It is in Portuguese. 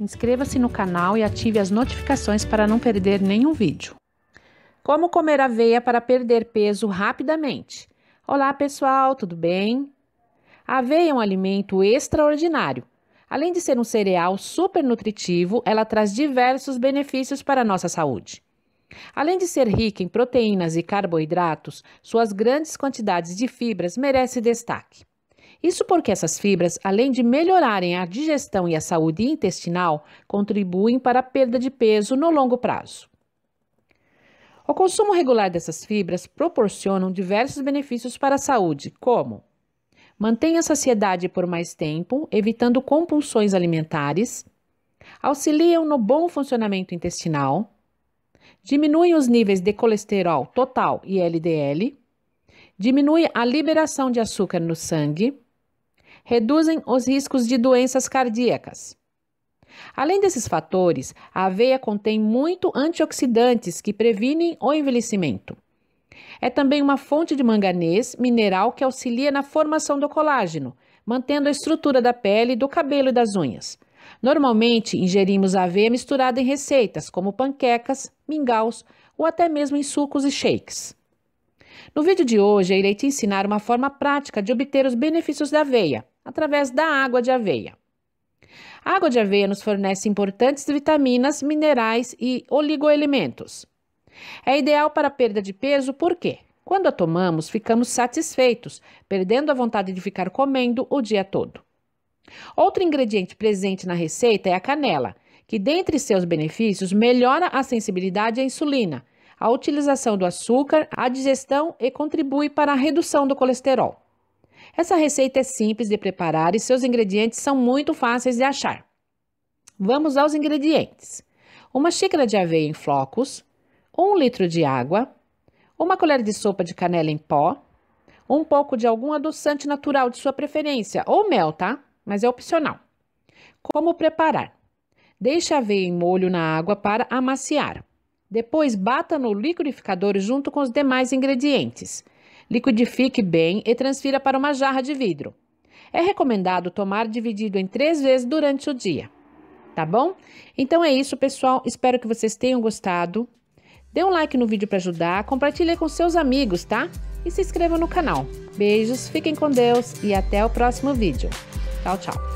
Inscreva-se no canal e ative as notificações para não perder nenhum vídeo. Como comer aveia para perder peso rapidamente? Olá pessoal, tudo bem? A aveia é um alimento extraordinário. Além de ser um cereal super nutritivo, ela traz diversos benefícios para a nossa saúde. Além de ser rica em proteínas e carboidratos, suas grandes quantidades de fibras merecem destaque. Isso porque essas fibras, além de melhorarem a digestão e a saúde intestinal, contribuem para a perda de peso no longo prazo. O consumo regular dessas fibras proporciona diversos benefícios para a saúde, como mantém a saciedade por mais tempo, evitando compulsões alimentares, auxiliam no bom funcionamento intestinal, diminuem os níveis de colesterol total e LDL, diminui a liberação de açúcar no sangue, reduzem os riscos de doenças cardíacas. Além desses fatores, a aveia contém muito antioxidantes que previnem o envelhecimento. É também uma fonte de manganês, mineral que auxilia na formação do colágeno, mantendo a estrutura da pele, do cabelo e das unhas. Normalmente, ingerimos aveia misturada em receitas como panquecas, mingaus ou até mesmo em sucos e shakes. No vídeo de hoje, eu irei te ensinar uma forma prática de obter os benefícios da aveia através da água de aveia. A água de aveia nos fornece importantes vitaminas, minerais e oligoelementos. É ideal para a perda de peso porque, quando a tomamos, ficamos satisfeitos, perdendo a vontade de ficar comendo o dia todo. Outro ingrediente presente na receita é a canela, que, dentre seus benefícios, melhora a sensibilidade à insulina, a utilização do açúcar, a digestão e contribui para a redução do colesterol. Essa receita é simples de preparar e seus ingredientes são muito fáceis de achar. Vamos aos ingredientes: uma xícara de aveia em flocos, um litro de água, uma colher de sopa de canela em pó, um pouco de algum adoçante natural de sua preferência, ou mel, tá? Mas é opcional. Como preparar? Deixe a aveia em molho na água para amaciar. Depois, bata no liquidificador junto com os demais ingredientes. Liquidifique bem e transfira para uma jarra de vidro. É recomendado tomar dividido em três vezes durante o dia. Tá bom? Então é isso, pessoal. Espero que vocês tenham gostado. Dê um like no vídeo para ajudar, compartilhe com seus amigos, tá? E se inscreva no canal. Beijos, fiquem com Deus e até o próximo vídeo. Tchau, tchau.